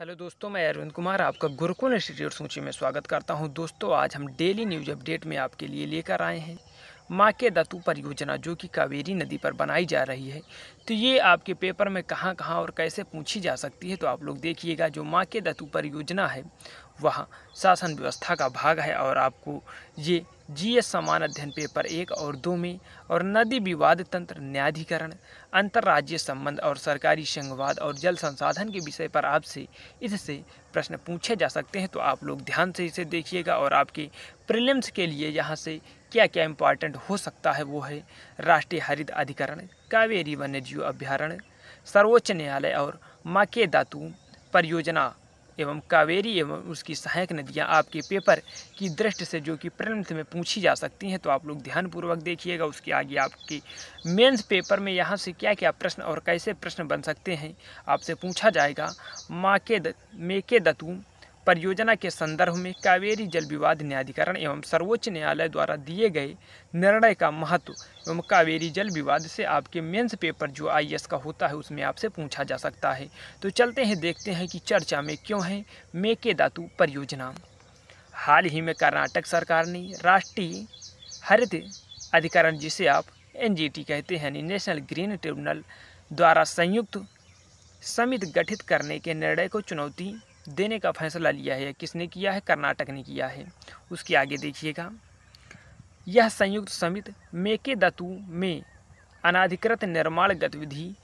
hello दोस्तों मैं अरविंद कुमार आपका गुरुकुल इंस्टीट्यूट सूची में स्वागत करता हूं दोस्तों आज हम डेली न्यूज अपडेट में आपके लिए लेकर आए हैं माँ के दत्तु परियोजना जो कि कावेरी नदी पर बनाई जा रही है तो ये आपके पेपर में कहाँ कहाँ और कैसे पूछी जा सकती है तो आप लोग देखिएगा जो माँ के दत्तु परियोजना है वह शासन व्यवस्था का भाग है और आपको ये जीएस समान अध्ययन पेपर एक और दो में और नदी विवाद तंत्र न्यायाधिकरण अंतर्राज्यीय संबंध और सरकारी संघवाद और जल संसाधन के विषय पर आपसे इससे प्रश्न पूछे जा सकते हैं तो आप लोग ध्यान से इसे देखिएगा और आपके प्रीलिम्स के लिए यहाँ से क्या क्या इम्पॉर्टेंट हो सकता है वो है राष्ट्रीय हरित अधिकरण कावेरी वन्यजीव अभ्यारण्य सर्वोच्च न्यायालय और माके दातू परियोजना एवं कावेरी एवं उसकी सहायक नदियाँ आपके पेपर की दृष्टि से जो कि प्रिलिम्स में पूछी जा सकती हैं तो आप लोग ध्यानपूर्वक देखिएगा उसके आगे आपके मेंस पेपर में यहाँ से क्या क्या प्रश्न और कैसे प्रश्न बन सकते हैं आपसे पूछा जाएगा माँ के द, मे के दतू परियोजना के संदर्भ में कावेरी जल विवाद न्यायाधिकरण एवं सर्वोच्च न्यायालय द्वारा दिए गए निर्णय का महत्व एवं कावेरी जल विवाद से आपके मेंस पेपर जो आईएएस का होता है उसमें आपसे पूछा जा सकता है तो चलते हैं देखते हैं कि चर्चा में क्यों है मेके दातु परियोजना हाल ही में कर्नाटक सरकार ने राष्ट्रीय हरित अधिकरण जिसे आप एन कहते हैं नेशनल ग्रीन ट्रिब्यूनल द्वारा संयुक्त समिति गठित करने के निर्णय को चुनौती देने का फैसला लिया है किसने किया है कर्नाटक ने किया है उसके आगे देखिएगा यह संयुक्त समिति मेके दतु में अनाधिकृत निर्माण गतिविधि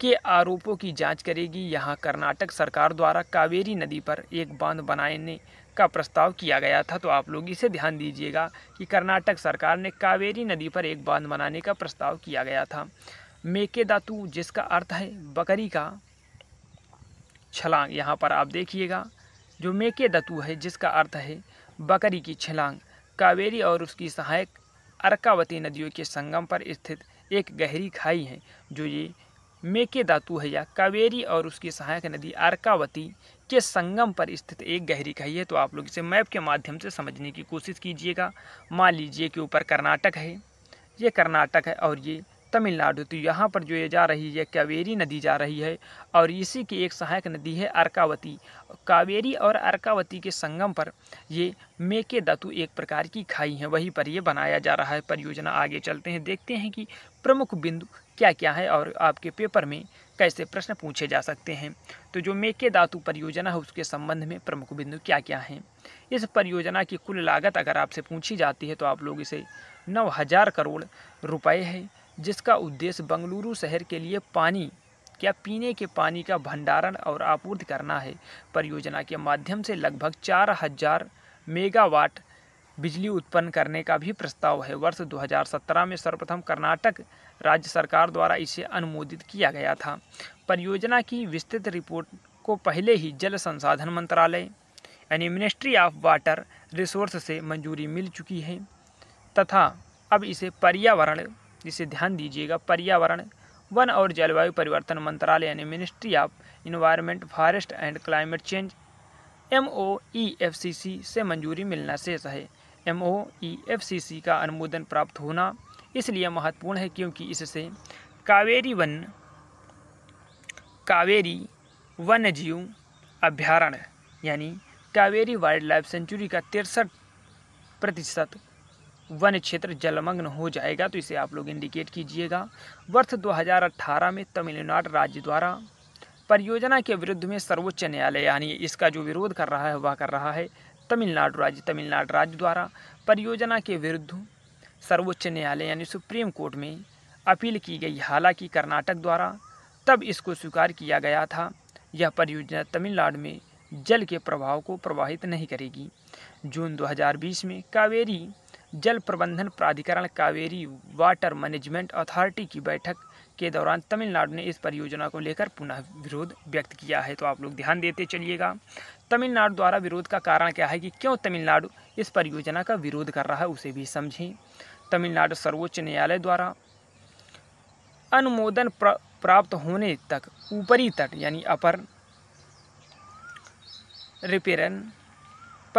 के आरोपों की जांच करेगी यहाँ कर्नाटक सरकार द्वारा कावेरी नदी पर एक बांध बनाने का प्रस्ताव किया गया था तो आप लोग इसे ध्यान दीजिएगा कि कर्नाटक सरकार ने कावेरी नदी पर एक बांध बनाने का प्रस्ताव किया गया था मेके मेकेदातु जिसका अर्थ है बकरी का छलांग यहाँ पर आप देखिएगा जो मेके दतु है जिसका अर्थ है बकरी की छलांग कावेरी और उसकी सहायक अरकावती नदियों के संगम पर स्थित एक गहरी खाई है जो ये मेके दातु है या कावेरी और उसकी सहायक नदी अर्कावती के संगम पर स्थित एक गहरी खाई है तो आप लोग इसे मैप के माध्यम से समझने की कोशिश कीजिएगा मान लीजिए कि ऊपर कर्नाटक है ये कर्नाटक है और ये तमिलनाडु तो यहाँ पर जो ये जा रही है कावेरी नदी जा रही है और इसी की एक सहायक नदी है अर्कावती कावेरी और अर्कावती के संगम पर ये मेके दतु एक प्रकार की खाई है वहीं पर ये बनाया जा रहा है परियोजना आगे चलते हैं देखते हैं कि प्रमुख बिंदु क्या क्या है और आपके पेपर में कैसे प्रश्न पूछे जा सकते हैं तो जो मेके धातु परियोजना है उसके संबंध में प्रमुख बिंदु क्या क्या हैं इस परियोजना की कुल लागत अगर आपसे पूछी जाती है तो आप लोग इसे नौ हज़ार करोड़ रुपए है जिसका उद्देश्य बंगलुरु शहर के लिए पानी या पीने के पानी का भंडारण और आपूर्ति करना है परियोजना के माध्यम से लगभग चार हजार मेगावाट बिजली उत्पन्न करने का भी प्रस्ताव है वर्ष 2017 में सर्वप्रथम कर्नाटक राज्य सरकार द्वारा इसे अनुमोदित किया गया था परियोजना की विस्तृत रिपोर्ट को पहले ही जल संसाधन मंत्रालय यानी मिनिस्ट्री ऑफ वाटर रिसोर्स से मंजूरी मिल चुकी है तथा अब इसे पर्यावरण जिसे ध्यान दीजिएगा पर्यावरण वन और जलवायु परिवर्तन मंत्रालय यानी ministry of environment forest and climate change M O E F C C से मंजूरी मिलना शेष है M O E F C सी का अनुमोदन प्राप्त होना इसलिए महत्वपूर्ण है क्योंकि इससे कावेरी वन कावेरी वन्य जीव अभ्यारण्य यानी कावेरी वाइल्ड लाइफ सेंचुरी का तिरसठ प्रतिशत वन क्षेत्र जलमग्न हो जाएगा तो इसे आप लोग इंडिकेट कीजिएगा वर्ष 2018 में तमिलनाडु राज्य द्वारा परियोजना के विरुद्ध में सर्वोच्च न्यायालय यानी इसका जो विरोध कर रहा है वह कर रहा है तमिलनाडु राज्य तमिलनाडु राज्य द्वारा परियोजना के विरुद्ध सर्वोच्च न्यायालय यानी सुप्रीम कोर्ट में अपील की गई हालांकि कर्नाटक द्वारा तब इसको स्वीकार किया गया था यह परियोजना तमिलनाडु में जल के प्रभाव को प्रवाहित नहीं करेगी जून 2020 में कावेरी जल प्रबंधन प्राधिकरण कावेरी वाटर मैनेजमेंट अथॉरिटी की बैठक के दौरान तमिलनाडु ने इस परियोजना को लेकर पुनः विरोध व्यक्त किया है तो आप लोग ध्यान देते चलिएगा तमिलनाडु द्वारा विरोध का कारण क्या है कि क्यों तमिलनाडु इस परियोजना का विरोध कर रहा है उसे भी समझें तमिलनाडु सर्वोच्च न्यायालय द्वारा अनुमोदन प्राप्त होने तक ऊपरी तट यानी अपर रिपेरन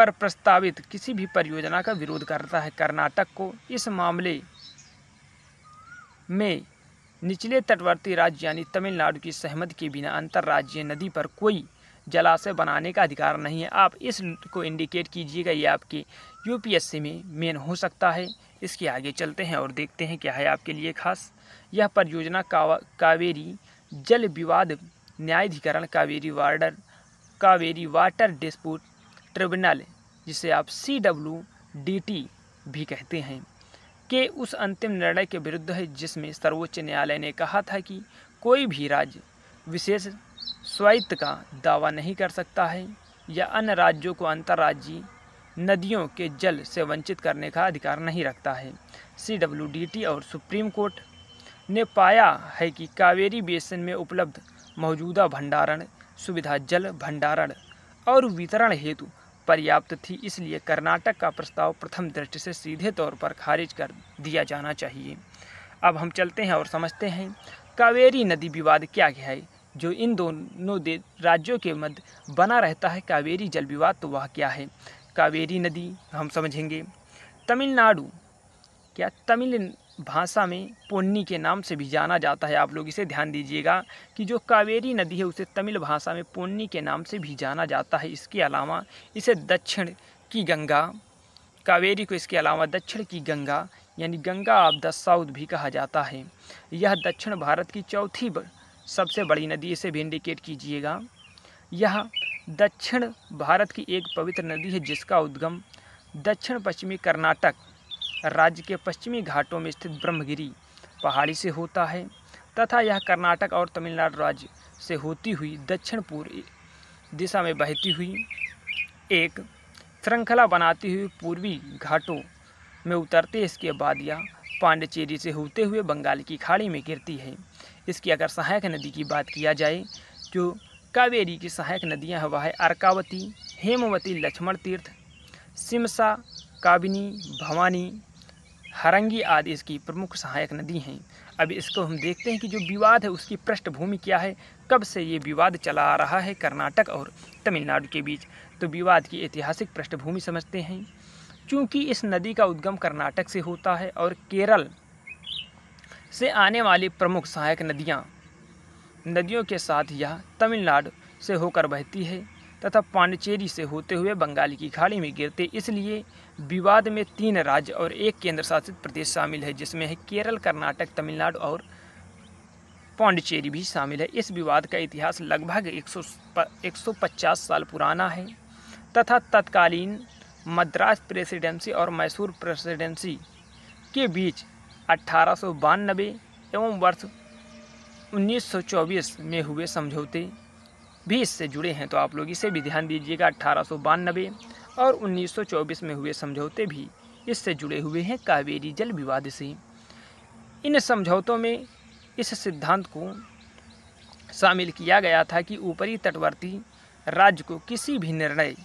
पर प्रस्तावित किसी भी परियोजना का विरोध करता है कर्नाटक को इस मामले में निचले तटवर्ती राज्य यानी तमिलनाडु की सहमति के बिना अंतर्राज्यीय नदी पर कोई जलाशय बनाने का अधिकार नहीं है आप इस को इंडिकेट कीजिएगा ये आपके यूपीएससी में मेन हो सकता है इसके आगे चलते हैं और देखते हैं क्या है आपके लिए खास यह परियोजना कावेरी जल विवाद न्यायाधिकरण Kaveri water Kaveri water dispute tribunal जिसे आप सी डब्ल्यू डी टी भी कहते हैं के उस अंतिम निर्णय के विरुद्ध है जिसमें सर्वोच्च न्यायालय ने कहा था कि कोई भी राज्य विशेष स्वायत्त का दावा नहीं कर सकता है या अन्य राज्यों को अंतर्राज्यीय नदियों के जल से वंचित करने का अधिकार नहीं रखता है सी और सुप्रीम कोर्ट ने पाया है कि कावेरी बेसिन में उपलब्ध मौजूदा भंडारण सुविधा जल भंडारण और वितरण हेतु पर्याप्त थी इसलिए कर्नाटक का प्रस्ताव प्रथम दृष्टि से सीधे तौर पर खारिज कर दिया जाना चाहिए अब हम चलते हैं और समझते हैं कावेरी नदी विवाद क्या है जो इन दोनों राज्यों के मध्य बना रहता है कावेरी जल विवाद तो वह क्या है कावेरी नदी हम समझेंगे तमिलनाडु क्या तमिल भाषा में पोन्नी के नाम से भी जाना जाता है आप लोग इसे ध्यान दीजिएगा कि जो कावेरी नदी है उसे तमिल भाषा में पोन्नी के नाम से भी जाना जाता है इसके अलावा इसे दक्षिण की गंगा कावेरी को इसके अलावा दक्षिण की गंगा यानी गंगा ऑफ द साउथ भी कहा जाता है यह दक्षिण भारत की चौथी सबसे बड़ी नदी इसे भी इंडिकेट कीजिएगा यह दक्षिण भारत की एक पवित्र नदी है जिसका उद्गम दक्षिण पश्चिमी कर्नाटक राज्य के पश्चिमी घाटों में स्थित ब्रह्मगिरी पहाड़ी से होता है तथा यह कर्नाटक और तमिलनाडु राज्य से होती हुई दक्षिण पूर्व दिशा में बहती हुई एक श्रृंखला बनाती हुई पूर्वी घाटों में उतरते इसके बाद यह पांडिचेरी से होते हुए बंगाल की खाड़ी में गिरती है इसकी अगर सहायक नदी की बात किया जाए जो कावेरी की सहायक नदियां वह है अर्कावती हेमवती लक्ष्मण तीर्थ सिमसा काबिनी भवानी हरंगी आदि इसकी प्रमुख सहायक नदी हैं अब इसको हम देखते हैं कि जो विवाद है उसकी पृष्ठभूमि क्या है कब से ये विवाद चला आ रहा है कर्नाटक और तमिलनाडु के बीच तो विवाद की ऐतिहासिक पृष्ठभूमि समझते हैं चूँकि इस नदी का उद्गम कर्नाटक से होता है और केरल से आने वाली प्रमुख सहायक नदियाँ नदियों के साथ यह तमिलनाडु से होकर बहती है तथा पांडिचेरी से होते हुए बंगाल की खाड़ी में गिरते इसलिए विवाद में तीन राज्य और एक केंद्र शासित प्रदेश शामिल है जिसमें है केरल कर्नाटक तमिलनाडु और पांडिचेरी भी शामिल है इस विवाद का इतिहास लगभग 100 150 साल पुराना है तथा तत्कालीन मद्रास प्रेसिडेंसी और मैसूर प्रेसिडेंसी के बीच अठारह एवं वर्ष 1924 में हुए समझौते भी इससे जुड़े हैं तो आप लोग इसे भी ध्यान दीजिएगा अट्ठारह और 1924 में हुए समझौते भी इससे जुड़े हुए हैं कावेरी जल विवाद से इन समझौतों में इस सिद्धांत को शामिल किया गया था कि ऊपरी तटवर्ती राज्य को किसी भी निर्णय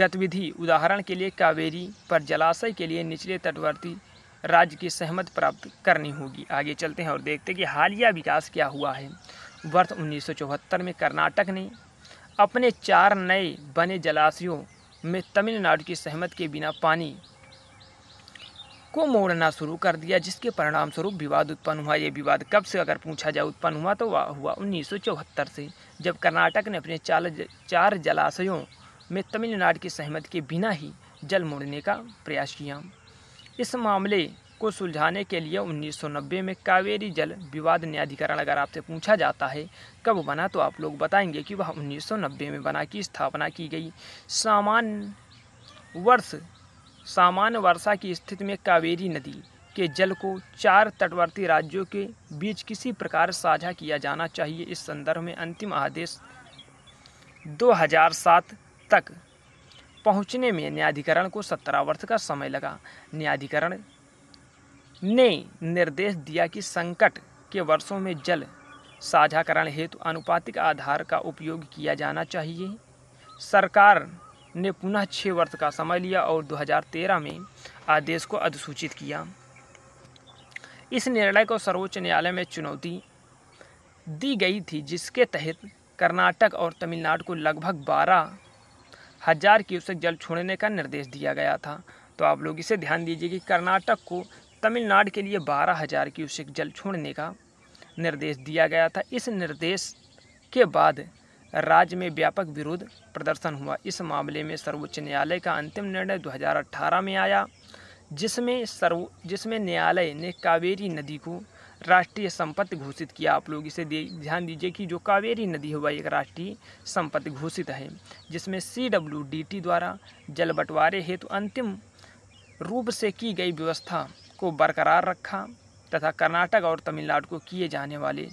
गतिविधि उदाहरण के लिए कावेरी पर जलाशय के लिए निचले तटवर्ती राज्य की सहमत प्राप्त करनी होगी आगे चलते हैं और देखते हैं कि हालिया विकास क्या हुआ है वर्ष उन्नीस में कर्नाटक ने अपने चार नए बने जलाशयों में तमिलनाडु की सहमत के बिना पानी को मोड़ना शुरू कर दिया जिसके परिणाम स्वरूप विवाद उत्पन्न हुआ ये विवाद कब से अगर पूछा जाए उत्पन्न हुआ तो वह हुआ उन्नीस से जब कर्नाटक ने अपने चार चार जलाशयों में तमिलनाडु की सहमत के बिना ही जल मोड़ने का प्रयास किया इस मामले को सुलझाने के लिए 1990 में कावेरी जल विवाद न्यायाधिकरण अगर आपसे पूछा जाता है कब बना तो आप लोग बताएंगे कि वह 1990 में बना की स्थापना की गई सामान वर्ष सामान्य वर्षा की स्थिति में कावेरी नदी के जल को चार तटवर्ती राज्यों के बीच किसी प्रकार साझा किया जाना चाहिए इस संदर्भ में अंतिम आदेश 2007 तक पहुंचने में न्यायाधिकरण को 17 वर्ष का समय लगा न्यायाधिकरण ने निर्देश दिया कि संकट के वर्षों में जल साझाकरण हेतु अनुपातिक आधार का उपयोग किया जाना चाहिए सरकार ने पुनः छः वर्ष का समय लिया और 2013 में आदेश को अधिसूचित किया इस निर्णय को सर्वोच्च न्यायालय में चुनौती दी गई थी जिसके तहत कर्नाटक और तमिलनाडु को लगभग बारह हज़ार क्यूसेक जल छोड़ने का निर्देश दिया गया था तो आप लोग इसे ध्यान दीजिए कि कर्नाटक को तमिलनाडु के लिए बारह हज़ार क्यूसेक जल छोड़ने का निर्देश दिया गया था इस निर्देश के बाद राज्य में व्यापक विरोध प्रदर्शन हुआ इस मामले में सर्वोच्च न्यायालय का अंतिम निर्णय 2018 में आया जिसमें सर्व जिसमें न्यायालय ने कावेरी नदी को राष्ट्रीय संपत्ति घोषित किया आप लोग इसे ध्यान दीजिए कि जो कावेरी नदी है वह एक राष्ट्रीय संपत्ति घोषित है जिसमें सी डब्ल्यू डी टी द्वारा जल बंटवारे हेतु तो अंतिम रूप से की गई व्यवस्था को बरकरार रखा तथा कर्नाटक और तमिलनाडु को किए जाने वाले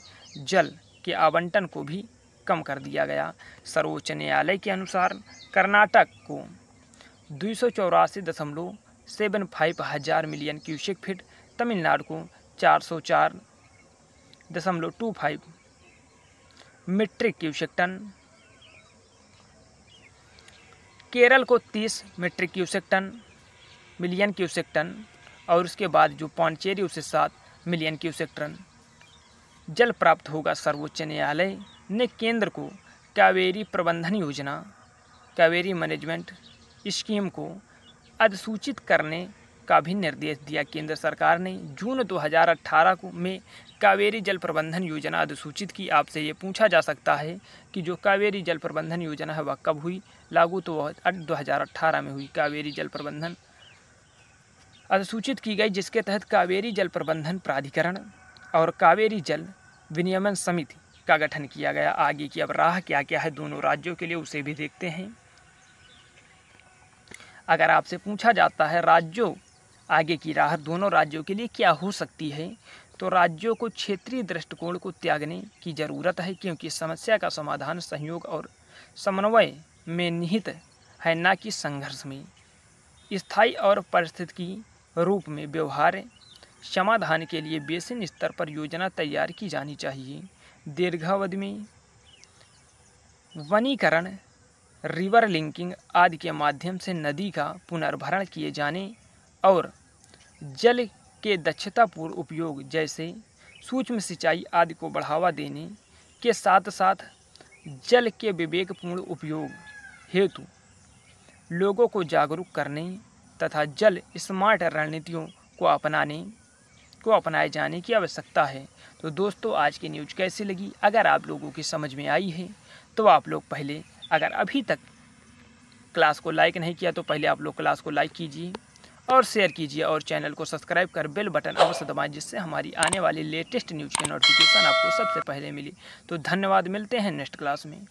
जल के आवंटन को भी कम कर दिया गया सर्वोच्च न्यायालय के अनुसार कर्नाटक को दो चौरासी दशमलव सेवन फाइव हज़ार मिलियन क्यूसेक फीट तमिलनाडु को चार सौ चार दशमलव two five metric cusec ton Kerala को तीस metric cusec ton million cusec ton और उसके बाद जो पांचेरी उसे सात मिलियन क्यूसेक टन जल प्राप्त होगा सर्वोच्च न्यायालय ने केंद्र को कावेरी प्रबंधन योजना कावेरी मैनेजमेंट स्कीम को अधिसूचित करने का भी निर्देश दिया केंद्र सरकार ने जून 2018 को में कावेरी जल प्रबंधन योजना अधिसूचित की आपसे ये पूछा जा सकता है कि जो कावेरी जल प्रबंधन योजना है वह कब हुई लागू तो वह दो में हुई कावेरी जल प्रबंधन अधिसूचित की गई जिसके तहत कावेरी जल प्रबंधन प्राधिकरण और कावेरी जल विनियमन समिति का गठन किया गया आगे की अब राह क्या क्या है दोनों राज्यों के लिए उसे भी देखते हैं अगर आपसे पूछा जाता है राज्यों आगे की राह दोनों राज्यों के लिए क्या हो सकती है तो राज्यों को क्षेत्रीय दृष्टिकोण को त्यागने की जरूरत है क्योंकि समस्या का समाधान सहयोग और समन्वय में निहित है न कि संघर्ष में स्थायी और परिस्थिति की रूप में व्यवहार समाधान के लिए बेसिन स्तर पर योजना तैयार की जानी चाहिए दीर्घावधि में वनीकरण रिवर लिंकिंग आदि के माध्यम से नदी का पुनर्भरण किए जाने और जल के दक्षतापूर्ण उपयोग जैसे सूक्ष्म सिंचाई आदि को बढ़ावा देने के साथ साथ जल के विवेकपूर्ण उपयोग हेतु लोगों को जागरूक करने तथा जल स्मार्ट रणनीतियों को अपनाने को अपनाए जाने की आवश्यकता है तो दोस्तों आज की न्यूज कैसी लगी अगर आप लोगों की समझ में आई है तो आप लोग पहले अगर अभी तक क्लास को लाइक नहीं किया तो पहले आप लोग क्लास को लाइक कीजिए और शेयर कीजिए और चैनल को सब्सक्राइब कर बेल बटन अवश्य दबाएं जिससे हमारी आने वाली लेटेस्ट न्यूज़ की नोटिफिकेशन आपको सबसे पहले मिली तो धन्यवाद मिलते हैं नेक्स्ट क्लास में